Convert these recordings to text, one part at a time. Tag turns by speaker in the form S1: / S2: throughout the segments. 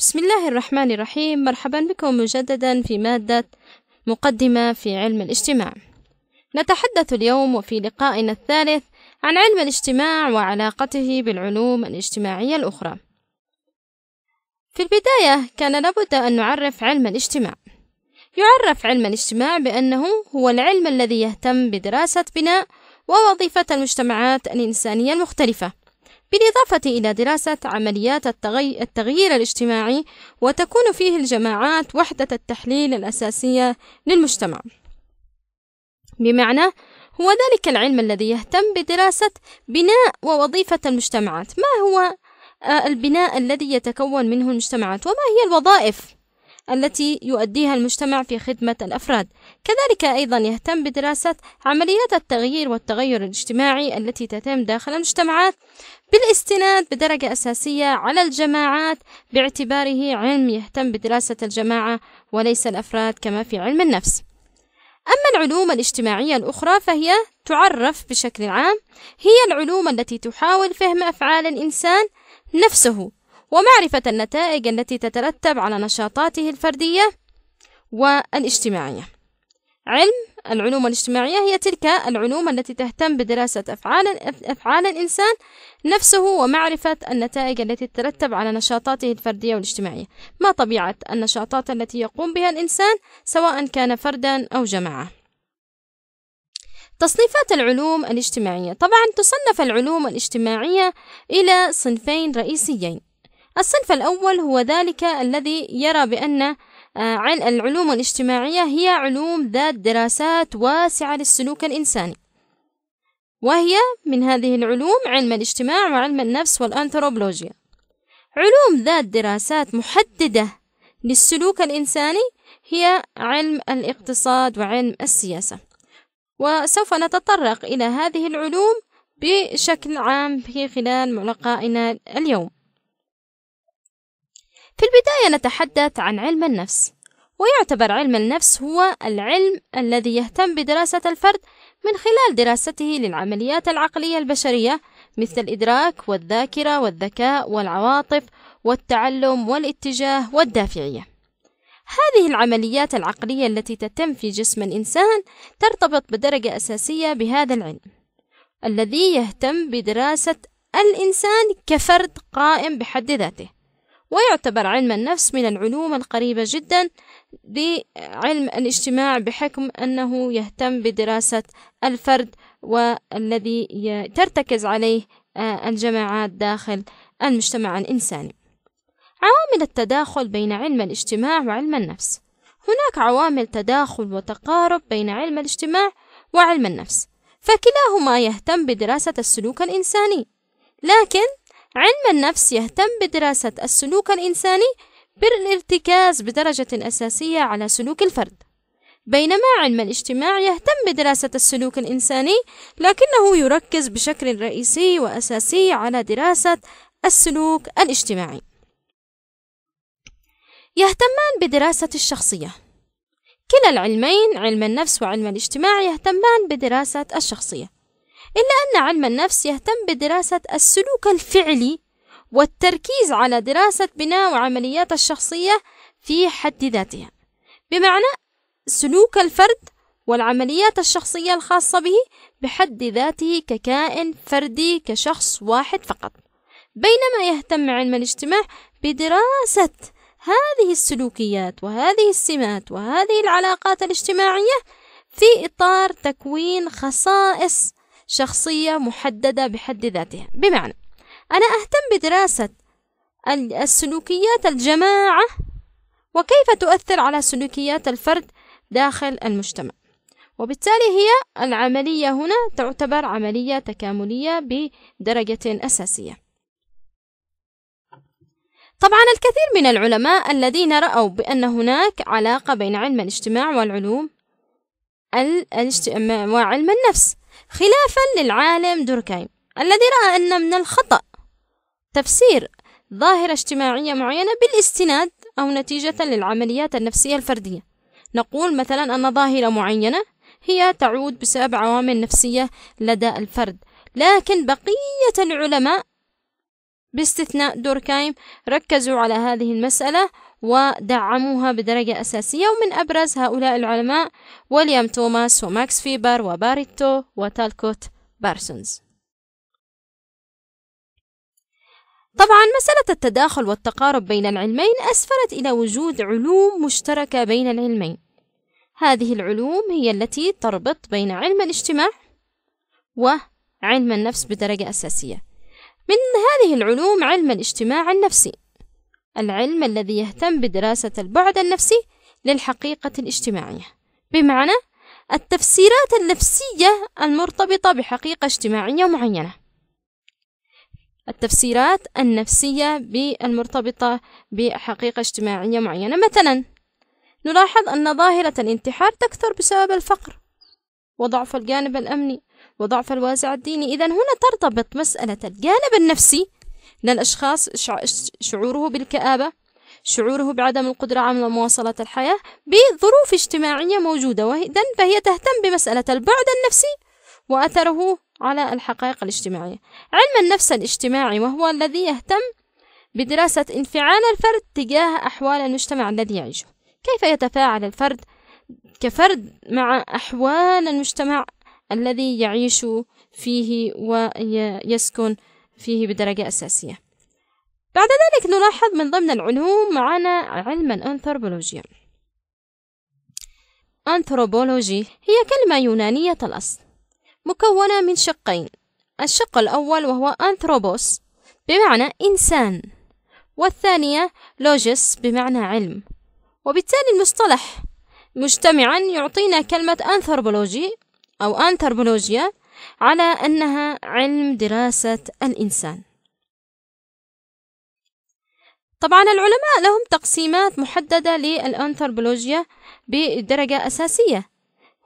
S1: بسم الله الرحمن الرحيم مرحبا بكم مجددا في مادة مقدمة في علم الاجتماع نتحدث اليوم وفي لقائنا الثالث عن علم الاجتماع وعلاقته بالعلوم الاجتماعية الأخرى في البداية كان لابد أن نعرف علم الاجتماع يعرف علم الاجتماع بأنه هو العلم الذي يهتم بدراسة بناء ووظيفة المجتمعات الإنسانية المختلفة بالإضافة إلى دراسة عمليات التغي... التغيير الاجتماعي وتكون فيه الجماعات وحدة التحليل الأساسية للمجتمع بمعنى هو ذلك العلم الذي يهتم بدراسة بناء ووظيفة المجتمعات ما هو آه، البناء الذي يتكون منه المجتمعات وما هي الوظائف التي يؤديها المجتمع في خدمة الأفراد كذلك أيضا يهتم بدراسة عمليات التغيير والتغير الاجتماعي التي تتم داخل المجتمعات بالاستناد بدرجة أساسية على الجماعات باعتباره علم يهتم بدراسة الجماعة وليس الأفراد كما في علم النفس أما العلوم الاجتماعية الأخرى فهي تعرف بشكل عام هي العلوم التي تحاول فهم أفعال الإنسان نفسه ومعرفة النتائج التي تترتب على نشاطاته الفردية والاجتماعية. علم العلوم الاجتماعية هي تلك العلوم التي تهتم بدراسة أفعال أفعال الإنسان نفسه ومعرفة النتائج التي تترتب على نشاطاته الفردية والاجتماعية. ما طبيعة النشاطات التي يقوم بها الإنسان سواء كان فردا أو جماعة. تصنيفات العلوم الاجتماعية طبعا تصنف العلوم الاجتماعية إلى صنفين رئيسيين الصنف الأول هو ذلك الذي يرى بأن آه، العلوم الاجتماعية هي علوم ذات دراسات واسعة للسلوك الإنساني وهي من هذه العلوم علم الاجتماع وعلم النفس والأنثروبولوجيا علوم ذات دراسات محددة للسلوك الإنساني هي علم الاقتصاد وعلم السياسة وسوف نتطرق إلى هذه العلوم بشكل عام في خلال ملقائنا اليوم في البداية نتحدث عن علم النفس ويعتبر علم النفس هو العلم الذي يهتم بدراسة الفرد من خلال دراسته للعمليات العقلية البشرية مثل الإدراك والذاكرة والذكاء والعواطف والتعلم والاتجاه والدافعية. هذه العمليات العقلية التي تتم في جسم الإنسان ترتبط بدرجة أساسية بهذا العلم، الذي يهتم بدراسة الإنسان كفرد قائم بحد ذاته. ويعتبر علم النفس من العلوم القريبة جدا لعلم الاجتماع بحكم أنه يهتم بدراسة الفرد والذي ترتكز عليه آه، الجماعات داخل المجتمع الإنساني عوامل التداخل بين علم الاجتماع وعلم النفس هناك عوامل تداخل وتقارب بين علم الاجتماع وعلم النفس فكلاهما يهتم بدراسة السلوك الإنساني لكن علم النفس يهتم بدراسة السلوك الإنساني بالارتكاز بدرجة أساسية على سلوك الفرد بينما علم الاجتماع يهتم بدراسة السلوك الإنساني لكنه يركز بشكل رئيسي وأساسي على دراسة السلوك الاجتماعي يهتمان بدراسة الشخصية كلا العلمين علم النفس وعلم الاجتماع يهتمان بدراسة الشخصية إلا أن علم النفس يهتم بدراسة السلوك الفعلي والتركيز على دراسة بناء وعمليات الشخصية في حد ذاتها بمعنى سلوك الفرد والعمليات الشخصية الخاصة به بحد ذاته ككائن فردي كشخص واحد فقط بينما يهتم علم الاجتماع بدراسة هذه السلوكيات وهذه السمات وهذه العلاقات الاجتماعية في إطار تكوين خصائص شخصية محددة بحد ذاتها بمعنى أنا أهتم بدراسة السلوكيات الجماعة وكيف تؤثر على سلوكيات الفرد داخل المجتمع وبالتالي هي العملية هنا تعتبر عملية تكاملية بدرجة أساسية طبعا الكثير من العلماء الذين رأوا بأن هناك علاقة بين علم الاجتماع والعلوم وعلم النفس خلافا للعالم دوركايم الذي رأى أن من الخطأ تفسير ظاهرة اجتماعية معينة بالاستناد أو نتيجة للعمليات النفسية الفردية نقول مثلا أن ظاهرة معينة هي تعود بسبب عوامل نفسية لدى الفرد لكن بقية العلماء باستثناء دوركايم ركزوا على هذه المسألة ودعموها بدرجة أساسية ومن أبرز هؤلاء العلماء ويليام توماس وماكس فيبر وباريتو وتالكوت بارسونز طبعا مسألة التداخل والتقارب بين العلمين أسفرت إلى وجود علوم مشتركة بين العلمين هذه العلوم هي التي تربط بين علم الاجتماع وعلم النفس بدرجة أساسية من هذه العلوم علم الاجتماع النفسي العلم الذي يهتم بدراسة البعد النفسي للحقيقة الاجتماعية بمعنى التفسيرات النفسية المرتبطة بحقيقة اجتماعية معينة التفسيرات النفسية المرتبطة بحقيقة اجتماعية معينة مثلا نلاحظ أن ظاهرة الانتحار تكثر بسبب الفقر وضعف الجانب الأمني وضعف الوازع الديني إذا هنا ترتبط مسألة الجانب النفسي للأشخاص الأشخاص شعوره بالكآبة شعوره بعدم القدرة على مواصلة الحياة بظروف اجتماعية موجودة وإذن فهي تهتم بمسألة البعد النفسي وأثره على الحقائق الاجتماعية علم النفس الاجتماعي وهو الذي يهتم بدراسة انفعال الفرد تجاه أحوال المجتمع الذي يعيشه كيف يتفاعل الفرد كفرد مع أحوال المجتمع الذي يعيش فيه ويسكن فيه بدرجة أساسية بعد ذلك نلاحظ من ضمن العلوم معنا علم الأنثروبولوجيا أنثروبولوجي هي كلمة يونانية الأصل مكونة من شقين الشق الأول وهو أنثروبوس بمعنى إنسان والثانية لوجيس بمعنى علم وبالتالي المصطلح مجتمعا يعطينا كلمة أنثروبولوجي أو أنثروبولوجيا على أنها علم دراسة الإنسان طبعا العلماء لهم تقسيمات محددة للأنثروبولوجيا بدرجة أساسية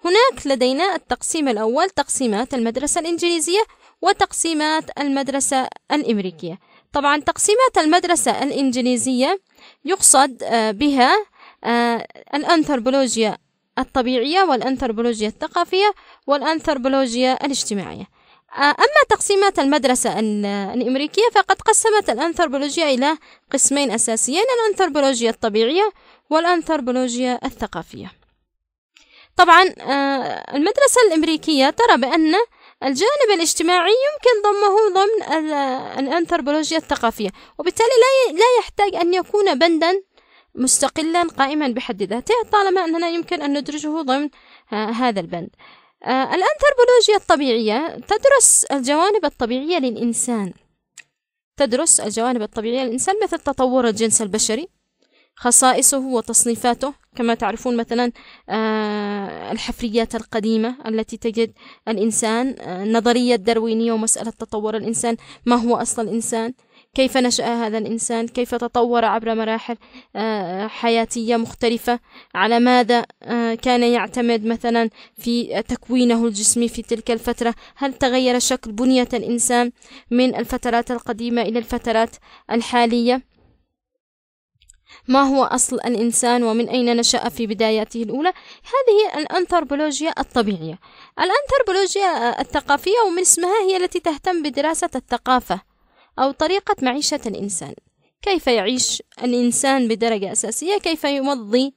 S1: هناك لدينا التقسيم الأول تقسيمات المدرسة الإنجليزية وتقسيمات المدرسة الأمريكية طبعا تقسيمات المدرسة الإنجليزية يقصد آه، بها آه، الأنثروبولوجيا الطبيعية والأنثروبولوجيا الثقافية والأنثروبولوجيا الاجتماعية آه، أما تقسيمات المدرسة الأمريكية فقد قسمت الأنثروبولوجيا إلى قسمين أساسيين الأنثروبولوجيا الطبيعية والأنثروبولوجيا الثقافية طبعا آه، المدرسة الأمريكية ترى بأن الجانب الاجتماعي يمكن ضمه ضمن الأنثروبولوجيا الثقافية وبالتالي لا يحتاج أن يكون بندا مستقلا قائما بحد ذاته طالما أننا يمكن أن ندرجه ضمن آه، هذا البند آه، الأنثروبولوجيا الطبيعية تدرس الجوانب الطبيعية للإنسان تدرس الجوانب الطبيعية للإنسان مثل تطور الجنس البشري خصائصه وتصنيفاته كما تعرفون مثلا آه، الحفريات القديمة التي تجد الإنسان النظرية الداروينية ومسألة تطور الإنسان ما هو أصل الإنسان كيف نشأ هذا الإنسان كيف تطور عبر مراحل آه، حياتية مختلفة على ماذا آه، كان يعتمد مثلا في تكوينه الجسمي في تلك الفترة هل تغير شكل بنية الإنسان من الفترات القديمة إلى الفترات الحالية ما هو أصل الإنسان ومن أين نشأ في بداياته الأولى هذه الأنثروبولوجيا الطبيعية الأنثروبولوجيا الثقافية ومن اسمها هي التي تهتم بدراسة الثقافة أو طريقة معيشة الإنسان كيف يعيش الإنسان بدرجة أساسية كيف يمضي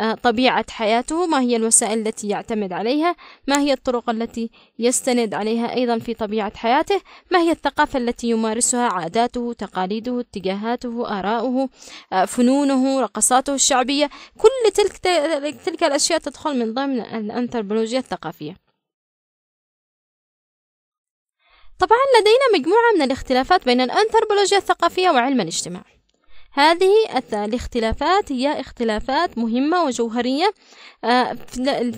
S1: آه، طبيعة حياته ما هي الوسائل التي يعتمد عليها ما هي الطرق التي يستند عليها أيضا في طبيعة حياته ما هي الثقافة التي يمارسها عاداته تقاليده اتجاهاته آراؤه آه، فنونه رقصاته الشعبية كل تلك, تلك الأشياء تدخل من ضمن الأنثروبولوجيا الثقافية طبعا لدينا مجموعة من الاختلافات بين الأنثروبولوجيا الثقافية وعلم الاجتماع هذه الاختلافات هي اختلافات مهمة وجوهرية آه،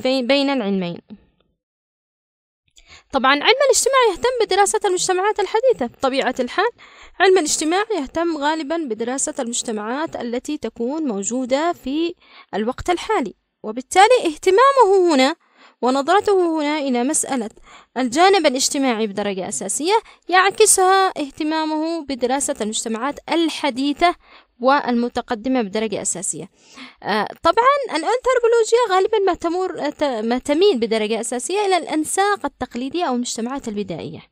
S1: بين العلمين طبعا علم الاجتماع يهتم بدراسة المجتمعات الحديثة بطبيعة الحال علم الاجتماع يهتم غالبا بدراسة المجتمعات التي تكون موجودة في الوقت الحالي وبالتالي اهتمامه هنا ونظرته هنا إلى مسألة الجانب الاجتماعي بدرجة أساسية يعكسها اهتمامه بدراسة المجتمعات الحديثة والمتقدمة بدرجة أساسية آه، طبعا الأنثروبولوجيا غالبا ما تمر ما تميل بدرجة أساسية إلى الأنساق التقليدية أو المجتمعات البدائية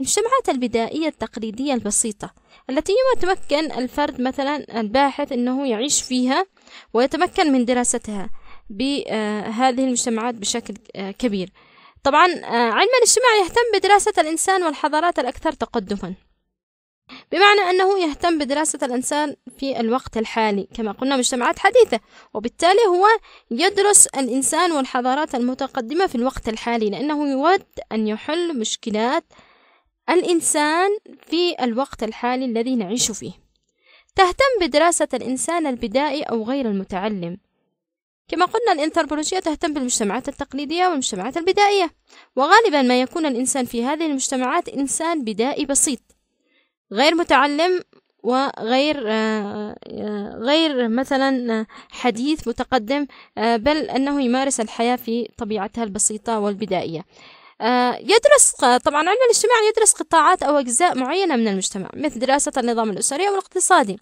S1: المجتمعات البدائية التقليدية البسيطة التي يتمكن الفرد مثلا الباحث أنه يعيش فيها ويتمكن من دراستها بهذه المجتمعات بشكل كبير طبعا علم الاجتماع يهتم بدراسة الإنسان والحضارات الأكثر تقدما بمعنى أنه يهتم بدراسة الإنسان في الوقت الحالي كما قلنا مجتمعات حديثة وبالتالي هو يدرس الإنسان والحضارات المتقدمة في الوقت الحالي لأنه يود أن يحل مشكلات الإنسان في الوقت الحالي الذي نعيش فيه تهتم بدراسة الإنسان البدائي أو غير المتعلم كما قلنا الأنثروبولوجيا تهتم بالمجتمعات التقليدية والمجتمعات البدائية وغالبا ما يكون الإنسان في هذه المجتمعات إنسان بدائي بسيط غير متعلم وغير آه، آه، غير مثلا حديث متقدم آه، بل أنه يمارس الحياة في طبيعتها البسيطة والبدائية يدرس طبعا علم الاجتماع يدرس قطاعات أو أجزاء معينة من المجتمع مثل دراسة النظام الأسري أو الاقتصادي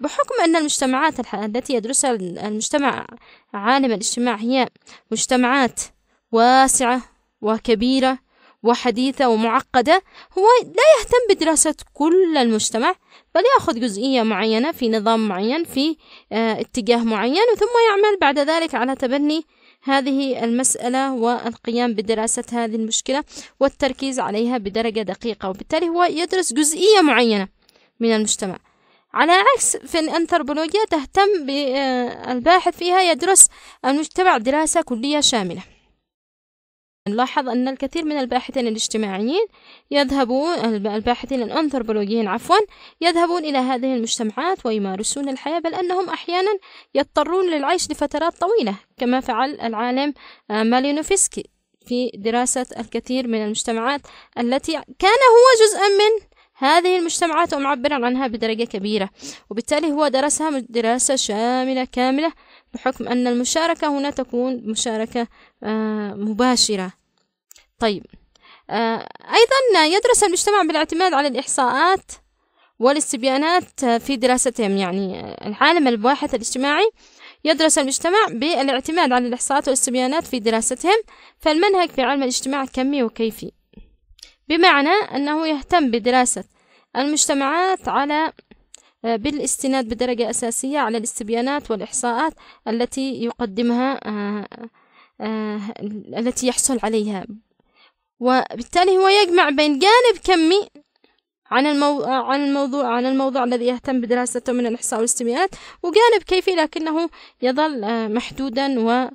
S1: بحكم أن المجتمعات التي يدرسها المجتمع عالم الاجتماع هي مجتمعات واسعة وكبيرة وحديثة ومعقدة هو لا يهتم بدراسة كل المجتمع بل يأخذ جزئية معينة في نظام معين في آه، اتجاه معين ثم يعمل بعد ذلك على تبني هذه المسألة والقيام بدراسة هذه المشكلة والتركيز عليها بدرجة دقيقة وبالتالي هو يدرس جزئية معينة من المجتمع على عكس في الأنثروبولوجيا تهتم بالباحث فيها يدرس المجتمع دراسة كلية شاملة نلاحظ أن الكثير من الباحثين الاجتماعيين يذهبون الباحثين الأنثروبولوجيين عفوا يذهبون إلى هذه المجتمعات ويمارسون الحياة بل أنهم أحيانا يضطرون للعيش لفترات طويلة كما فعل العالم مالينوفسكي في دراسة الكثير من المجتمعات التي كان هو جزءا من هذه المجتمعات ومعبرا عنها بدرجة كبيرة وبالتالي هو درسها دراسة شاملة كاملة بحكم أن المشاركة هنا تكون مشاركة آه، مباشرة طيب آه، أيضا يدرس المجتمع بالاعتماد على الإحصاءات والاستبيانات في دراستهم يعني آه، العالم الباحث الاجتماعي يدرس المجتمع بالاعتماد على الإحصاءات والاستبيانات في دراستهم فالمنهج في علم الاجتماع كمي وكيفي بمعنى أنه يهتم بدراسة المجتمعات على آه، بالاستناد بدرجة أساسية على الاستبيانات والإحصاءات التي يقدمها آه، آه، التي يحصل عليها وبالتالي هو يجمع بين جانب كمي عن المو... عن الموضوع عن الموضوع الذي يهتم بدراسته من الإحصاء والاستبيانات وجانب كيفي لكنه يظل آه، محدودا ومحصورا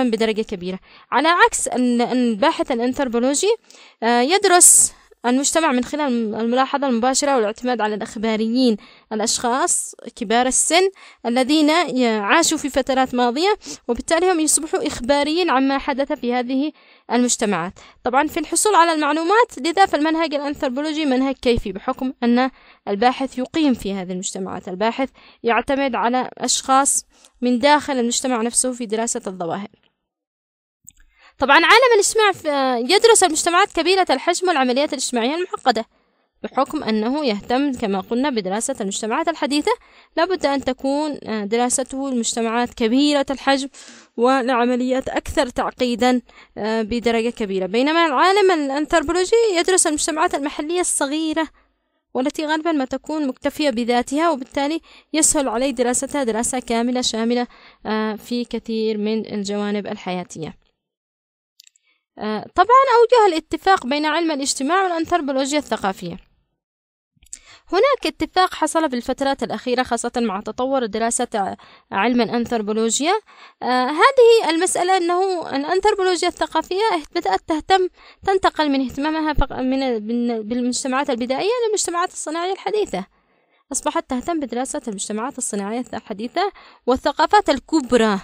S1: آه، آه، بدرجة كبيرة على عكس الباحث الأنثروبولوجي يدرس المجتمع من خلال الملاحظة المباشرة والاعتماد على الأخباريين الأشخاص كبار السن الذين عاشوا في فترات ماضية وبالتالي هم يصبحوا إخباريين عما حدث في هذه المجتمعات طبعا في الحصول على المعلومات لذا فالمنهج الأنثروبولوجي منهج كيفي بحكم أن الباحث يقيم في هذه المجتمعات الباحث يعتمد على أشخاص من داخل المجتمع نفسه في دراسة الظواهر طبعا عالم الاجتماع آه، يدرس المجتمعات كبيرة الحجم والعمليات الاجتماعية المعقدة بحكم أنه يهتم كما قلنا بدراسة المجتمعات الحديثة لابد أن تكون آه، دراسته المجتمعات كبيرة الحجم ولعمليات أكثر تعقيدا آه، بدرجة كبيرة بينما العالم الأنثروبولوجي يدرس المجتمعات المحلية الصغيرة والتي غالبا ما تكون مكتفية بذاتها وبالتالي يسهل عليه دراستها دراسة كاملة شاملة آه، في كثير من الجوانب الحياتية طبعا أوجه الاتفاق بين علم الاجتماع والأنثروبولوجيا الثقافية هناك اتفاق حصل في الفترات الأخيرة خاصة مع تطور دراسة علم الأنثروبولوجيا آه، هذه المسألة أنه الأنثروبولوجيا الثقافية بدأت تهتم تنتقل من اهتمامها من بالمجتمعات البدائية للمجتمعات الصناعية الحديثة أصبحت تهتم بدراسة المجتمعات الصناعية الحديثة والثقافات الكبرى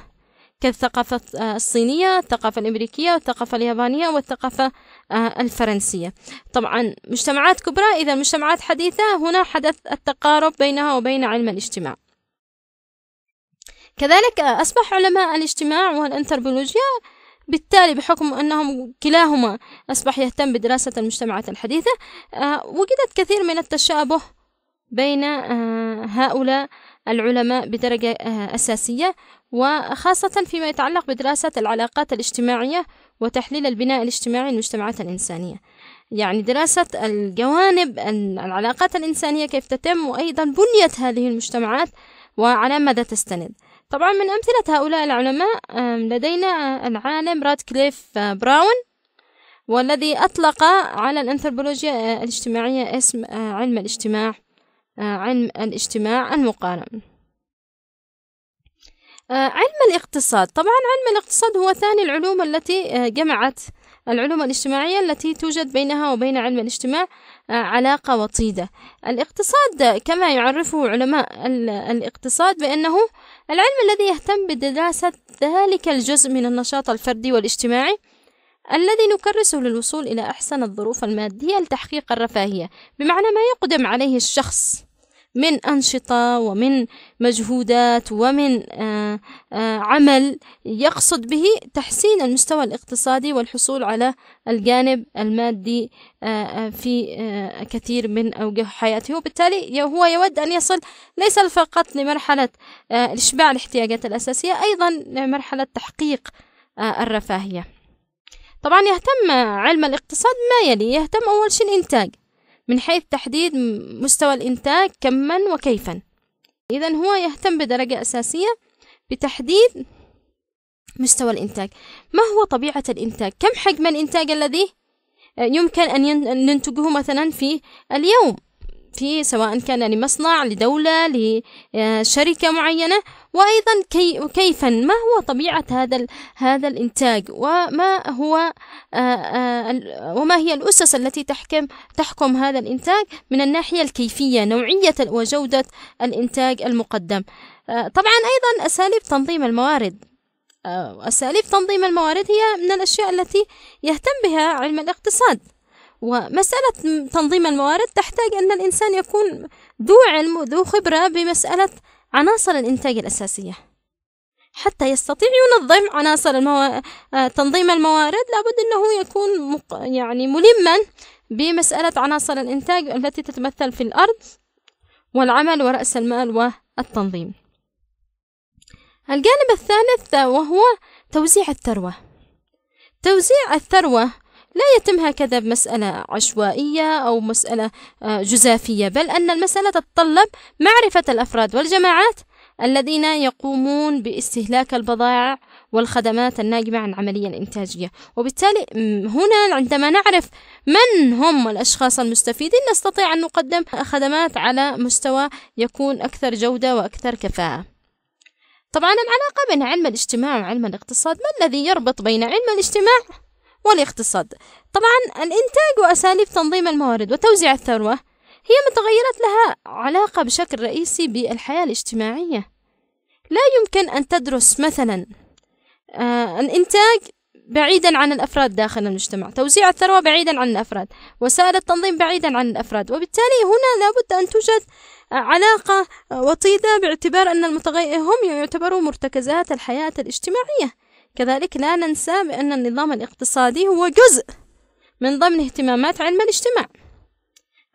S1: كالثقافة الصينية الثقافة الأمريكية والثقافة اليابانية والثقافة آه، الفرنسية طبعا مجتمعات كبرى إذا مجتمعات حديثة هنا حدث التقارب بينها وبين علم الاجتماع كذلك آه، أصبح علماء الاجتماع والأنثروبولوجيا بالتالي بحكم أنهم كلاهما أصبح يهتم بدراسة المجتمعات الحديثة آه، وجدت كثير من التشابه بين هؤلاء العلماء بدرجة أساسية وخاصة فيما يتعلق بدراسة العلاقات الاجتماعية وتحليل البناء الاجتماعي للمجتمعات الإنسانية يعني دراسة الجوانب العلاقات الإنسانية كيف تتم وأيضا بنية هذه المجتمعات وعلى ماذا تستند طبعا من أمثلة هؤلاء العلماء لدينا آه، العالم راتكليف آه، براون والذي أطلق على الأنثروبولوجيا آه، الاجتماعية اسم علم الاجتماع علم الاجتماع المقارن آه، علم الاقتصاد طبعا علم الاقتصاد هو ثاني العلوم التي آه، جمعت العلوم الاجتماعية التي توجد بينها وبين علم الاجتماع آه، علاقة وطيدة الاقتصاد كما يعرفه علماء الاقتصاد بأنه العلم الذي يهتم بدراسة ذلك الجزء من النشاط الفردي والاجتماعي الذي نكرسه للوصول إلى أحسن الظروف المادية لتحقيق الرفاهية بمعنى ما يقدم عليه الشخص من أنشطة ومن مجهودات ومن آه، آه، عمل يقصد به تحسين المستوى الاقتصادي والحصول على الجانب المادي آه، في كثير من أوجه حياته وبالتالي هو يود أن يصل ليس فقط لمرحلة إشباع الاحتياجات الأساسية أيضا لمرحلة تحقيق الرفاهية طبعا يهتم علم الاقتصاد ما يلي يهتم أول شيء الإنتاج من حيث تحديد مستوى الإنتاج كما وكيفا إذا هو يهتم بدرجة أساسية بتحديد مستوى الإنتاج ما هو طبيعة الإنتاج كم حجم الإنتاج الذي يمكن أن ننتجه مثلا في اليوم في سواء كان لمصنع يعني لدولة لشركة آه، معينة وأيضا كي كيفا ما هو طبيعة هذا هذا الإنتاج وما هو آه، آه، وما هي الأسس التي تحكم تحكم هذا الإنتاج من الناحية الكيفية نوعية وجودة الإنتاج المقدم طبعا أيضا أساليب تنظيم الموارد أساليب تنظيم الموارد هي من الأشياء التي يهتم بها علم الاقتصاد ومسألة تنظيم الموارد تحتاج أن الإنسان يكون ذو علم وذو خبرة بمسألة عناصر الإنتاج الأساسية حتى يستطيع ينظم عناصر المو... تنظيم الموارد لابد أنه يكون مق... يعني ملما بمسألة عناصر الإنتاج التي تتمثل في الأرض والعمل ورأس المال والتنظيم الجانب الثالث وهو توزيع الثروة توزيع الثروة لا يتم هكذا بمسألة عشوائية أو مسألة آه، جزافية بل أن المسألة تتطلب معرفة الأفراد والجماعات الذين يقومون باستهلاك البضائع والخدمات الناجمة عن العملية الإنتاجية وبالتالي هنا عندما نعرف من هم الأشخاص المستفيدين نستطيع أن نقدم خدمات على مستوى يكون أكثر جودة وأكثر كفاءة طبعا العلاقة بين علم الاجتماع وعلم الاقتصاد ما الذي يربط بين علم الاجتماع والاقتصاد طبعا الإنتاج وأساليب تنظيم الموارد وتوزيع الثروة هي متغيرات لها علاقة بشكل رئيسي بالحياة الاجتماعية لا يمكن أن تدرس مثلا آه، الإنتاج بعيدا عن الأفراد داخل المجتمع توزيع الثروة بعيدا عن الأفراد وسائل التنظيم بعيدا عن الأفراد وبالتالي هنا لابد أن توجد علاقة وطيدة باعتبار أن المتغير هم يعتبروا مرتكزات الحياة الاجتماعية كذلك لا ننسى بأن النظام الاقتصادي هو جزء من ضمن اهتمامات علم الاجتماع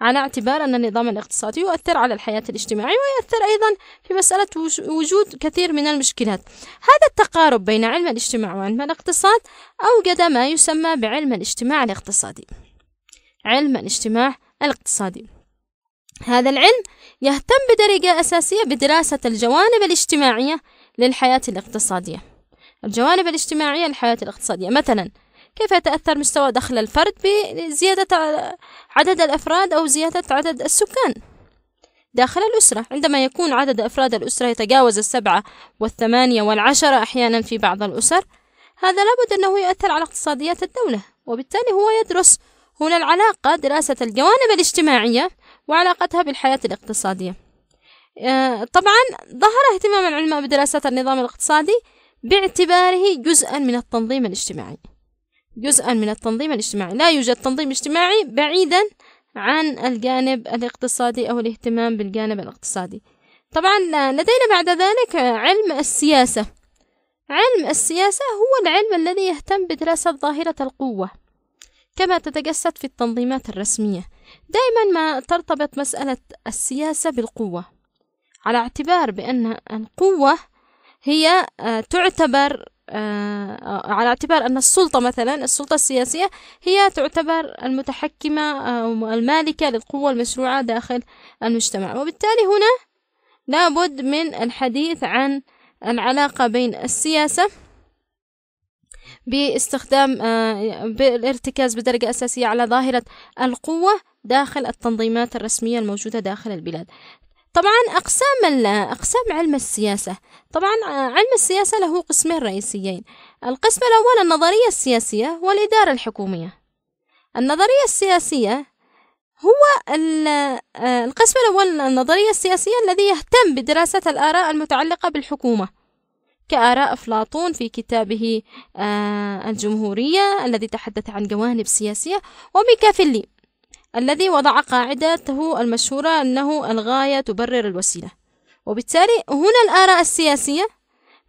S1: على اعتبار أن النظام الاقتصادي يؤثر على الحياة الاجتماعية ويؤثر أيضا في مسألة وجود كثير من المشكلات هذا التقارب بين علم الاجتماع وعلم الاقتصاد أوجد ما يسمى بعلم الاجتماع الاقتصادي علم الاجتماع الاقتصادي هذا العلم يهتم بدرجة أساسية بدراسة الجوانب الاجتماعية للحياة الاقتصادية الجوانب الاجتماعية للحياة الاقتصادية مثلا كيف يتأثر مستوى دخل الفرد بزيادة عدد الأفراد أو زيادة عدد السكان داخل الأسرة عندما يكون عدد أفراد الأسرة يتجاوز السبعة والثمانية والعشرة أحيانا في بعض الأسر هذا لابد أنه يؤثر على اقتصاديات الدولة وبالتالي هو يدرس هنا العلاقة دراسة الجوانب الاجتماعية وعلاقتها بالحياة الاقتصادية آه، طبعا ظهر اهتمام العلماء بدراسة النظام الاقتصادي باعتباره جزءا من التنظيم الاجتماعي جزءا من التنظيم الاجتماعي لا يوجد تنظيم اجتماعي بعيدا عن الجانب الاقتصادي أو الاهتمام بالجانب الاقتصادي طبعا لدينا بعد ذلك علم السياسة علم السياسة هو العلم الذي يهتم بدراسة ظاهرة القوة كما تتجسد في التنظيمات الرسمية دائما ما ترتبط مسألة السياسة بالقوة على اعتبار بأن القوة هي آه، تعتبر آه، آه، على اعتبار أن السلطة مثلا السلطة السياسية هي تعتبر المتحكمة أو المالكة للقوة المشروعة داخل المجتمع وبالتالي هنا لابد من الحديث عن العلاقة بين السياسة باستخدام بالارتكاز بدرجة أساسية على ظاهرة القوة داخل التنظيمات الرسمية الموجودة داخل البلاد طبعا أقسام أقسام علم السياسة طبعا آه، علم السياسة له قسمين رئيسيين القسم الأول النظرية السياسية والإدارة الحكومية النظرية السياسية هو آه، القسم الأول النظرية السياسية الذي يهتم بدراسة الآراء المتعلقة بالحكومة كآراء أفلاطون في كتابه آه، الجمهورية الذي تحدث عن جوانب سياسية وميكافيلي الذي وضع قاعدته المشهورة أنه الغاية تبرر الوسيلة وبالتالي هنا الآراء السياسية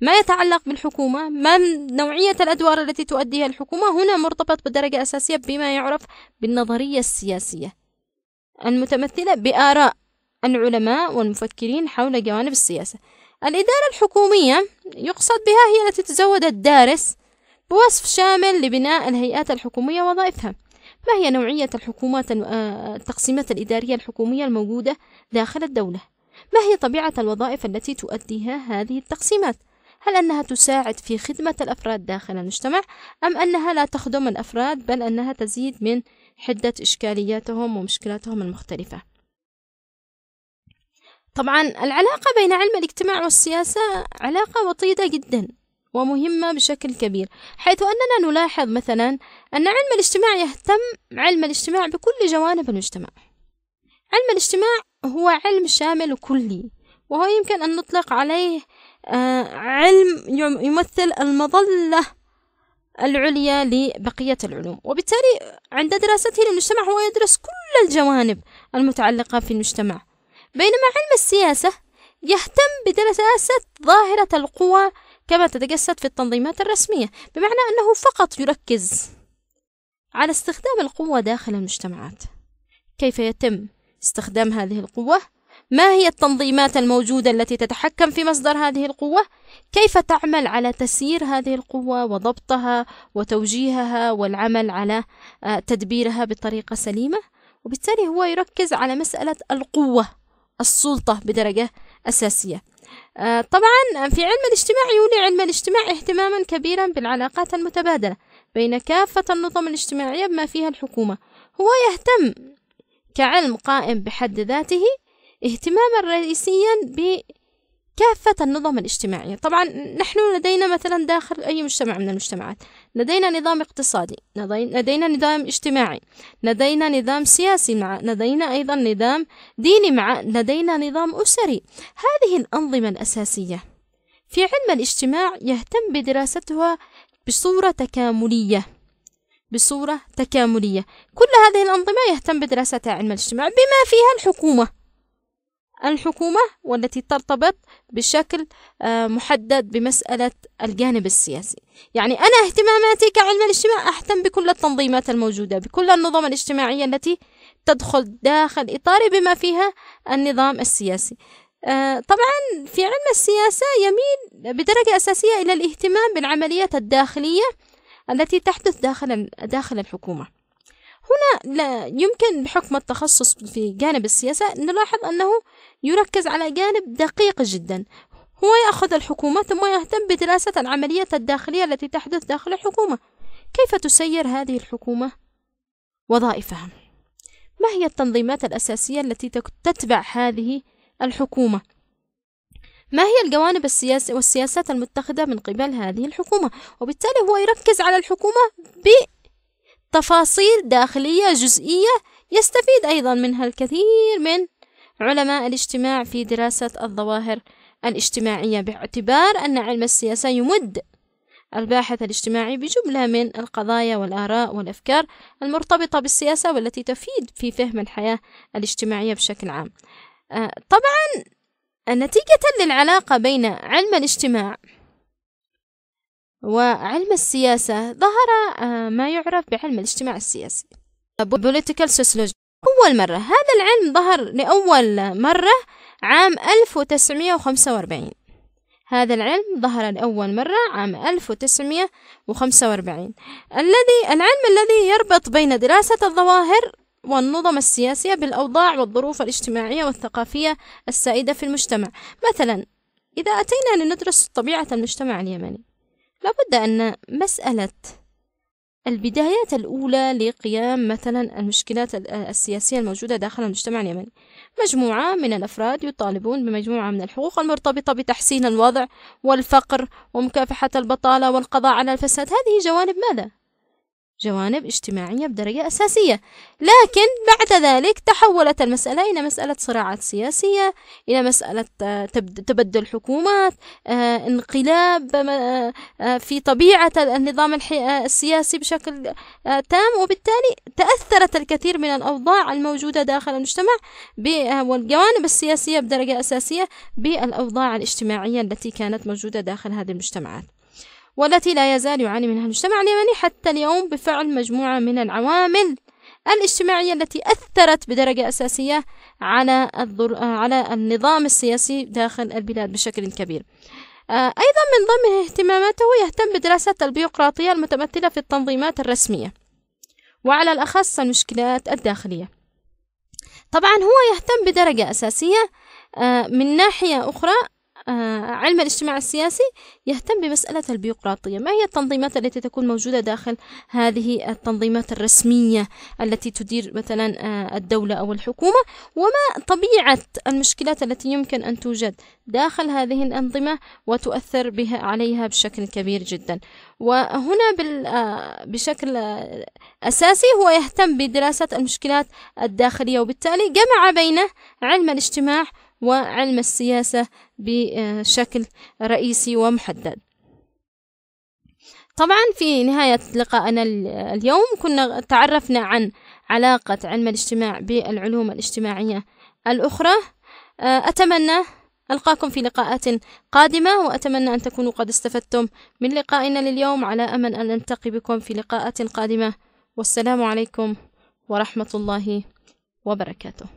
S1: ما يتعلق بالحكومة ما نوعية الأدوار التي تؤديها الحكومة هنا مرتبط بدرجة أساسية بما يعرف بالنظرية السياسية المتمثلة بآراء العلماء والمفكرين حول جوانب السياسة الإدارة الحكومية يقصد بها هي التي تزود الدارس بوصف شامل لبناء الهيئات الحكومية وظائفها ما هي نوعية الحكومات آه، التقسيمات الإدارية الحكومية الموجودة داخل الدولة؟ ما هي طبيعة الوظائف التي تؤديها هذه التقسيمات؟ هل أنها تساعد في خدمة الأفراد داخل المجتمع أم أنها لا تخدم الأفراد بل أنها تزيد من حدة إشكالياتهم ومشكلاتهم المختلفة طبعا العلاقة بين علم الاجتماع والسياسة علاقة وطيدة جدا ومهمة بشكل كبير حيث أننا نلاحظ مثلا أن علم الاجتماع يهتم علم الاجتماع بكل جوانب المجتمع علم الاجتماع هو علم شامل وكلي وهو يمكن أن نطلق عليه آه، علم يمثل المظلة العليا لبقية العلوم وبالتالي عند دراسته للمجتمع هو يدرس كل الجوانب المتعلقة في المجتمع بينما علم السياسة يهتم بدراسة ظاهرة القوى كما تتجسد في التنظيمات الرسمية بمعنى أنه فقط يركز على استخدام القوة داخل المجتمعات كيف يتم استخدام هذه القوة ما هي التنظيمات الموجودة التي تتحكم في مصدر هذه القوة؟ كيف تعمل على تسيير هذه القوة وضبطها وتوجيهها والعمل على آه، تدبيرها بطريقة سليمة؟ وبالتالي هو يركز على مسألة القوة السلطة بدرجة أساسية آه، طبعا آه، في علم الاجتماع يولي علم الاجتماع اهتماما كبيرا بالعلاقات المتبادلة بين كافة النظم الاجتماعية بما فيها الحكومة هو يهتم كعلم قائم بحد ذاته اهتماما رئيسيا كافة النظم الاجتماعية طبعا نحن لدينا مثلا داخل أي مجتمع من المجتمعات لدينا نظام اقتصادي لدينا نظام اجتماعي لدينا نظام سياسي مع لدينا أيضا نظام ديني مع لدينا نظام أسري هذه الأنظمة الأساسية في علم الاجتماع يهتم بدراستها بصورة تكاملية بصورة تكاملية كل هذه الأنظمة يهتم بدراستها علم الاجتماع بما فيها الحكومة الحكومة والتي ترتبط بشكل آه، محدد بمسألة الجانب السياسي يعني أنا اهتماماتي كعلم الاجتماع أهتم بكل التنظيمات الموجودة بكل النظم الاجتماعية التي تدخل داخل إطاري بما فيها النظام السياسي آه، طبعا في علم السياسة يميل بدرجة أساسية إلى الاهتمام بالعمليات الداخلية التي تحدث داخل داخل الحكومة هنا لا يمكن بحكم التخصص في جانب السياسة نلاحظ أنه يركز على جانب دقيق جدا هو يأخذ الحكومة ثم يهتم بدراسة العمليات الداخلية التي تحدث داخل الحكومة كيف تسير هذه الحكومة وظائفها ما هي التنظيمات الأساسية التي تتبع هذه الحكومة ما هي الجوانب السياسية والسياسات المتخذة من قبل هذه الحكومة وبالتالي هو يركز على الحكومة تفاصيل داخلية جزئية يستفيد أيضا منها الكثير من علماء الاجتماع في دراسة الظواهر الاجتماعية باعتبار أن علم السياسة يمد الباحث الاجتماعي بجملة من القضايا والآراء والأفكار المرتبطة بالسياسة والتي تفيد في فهم الحياة الاجتماعية بشكل عام. آه، طبعا نتيجة للعلاقة بين علم الاجتماع وعلم السياسة ظهر آه، ما يعرف بعلم الاجتماع السياسي بوليتيكال سوسيولوجي أول مرة هذا العلم ظهر لأول مرة عام 1945 هذا العلم ظهر لأول مرة عام 1945 الذي العلم الذي يربط بين دراسة الظواهر والنظم السياسية بالأوضاع والظروف الاجتماعية والثقافية السائدة في المجتمع مثلا إذا أتينا لندرس طبيعة المجتمع اليمني لابد أن مسألة البدايات الأولى لقيام مثلا المشكلات السياسية الموجودة داخل المجتمع اليمني مجموعة من الأفراد يطالبون بمجموعة من الحقوق المرتبطة بتحسين الوضع والفقر ومكافحة البطالة والقضاء على الفساد هذه جوانب ماذا؟ جوانب اجتماعية بدرجة أساسية لكن بعد ذلك تحولت المسألة إلى مسألة صراعات سياسية إلى مسألة آه، تبدل حكومات آه، انقلاب آه، في طبيعة النظام السياسي بشكل تام وبالتالي تأثرت الكثير من الأوضاع الموجودة داخل المجتمع والجوانب السياسية بدرجة أساسية بالأوضاع الاجتماعية التي كانت موجودة داخل هذه المجتمعات والتي لا يزال يعاني منها المجتمع اليمني حتى اليوم بفعل مجموعة من العوامل الاجتماعية التي أثرت بدرجة أساسية على على النظام السياسي داخل البلاد بشكل كبير. آه، أيضا من ضمن اهتماماته يهتم بدراسة البيروقراطية المتمثلة في التنظيمات الرسمية وعلى الأخص المشكلات الداخلية طبعا هو يهتم بدرجة أساسية آه، من ناحية أخرى آه، علم الاجتماع السياسي يهتم بمسألة البيروقراطية ما هي التنظيمات التي تكون موجودة داخل هذه التنظيمات الرسمية التي تدير مثلا آه، الدولة أو الحكومة وما طبيعة المشكلات التي يمكن أن توجد داخل هذه الأنظمة وتؤثر بها عليها بشكل كبير جدا وهنا آه، بشكل أساسي هو يهتم بدراسة المشكلات الداخلية وبالتالي جمع بين علم الاجتماع وعلم السياسة بشكل رئيسي ومحدد طبعا في نهاية لقائنا اليوم كنا تعرفنا عن علاقة علم الاجتماع بالعلوم الاجتماعية الأخرى آه، أتمنى ألقاكم في لقاءات قادمة وأتمنى أن تكونوا قد استفدتم من لقائنا لليوم على أمل أن نلتقي بكم في لقاءات قادمة والسلام عليكم ورحمة الله وبركاته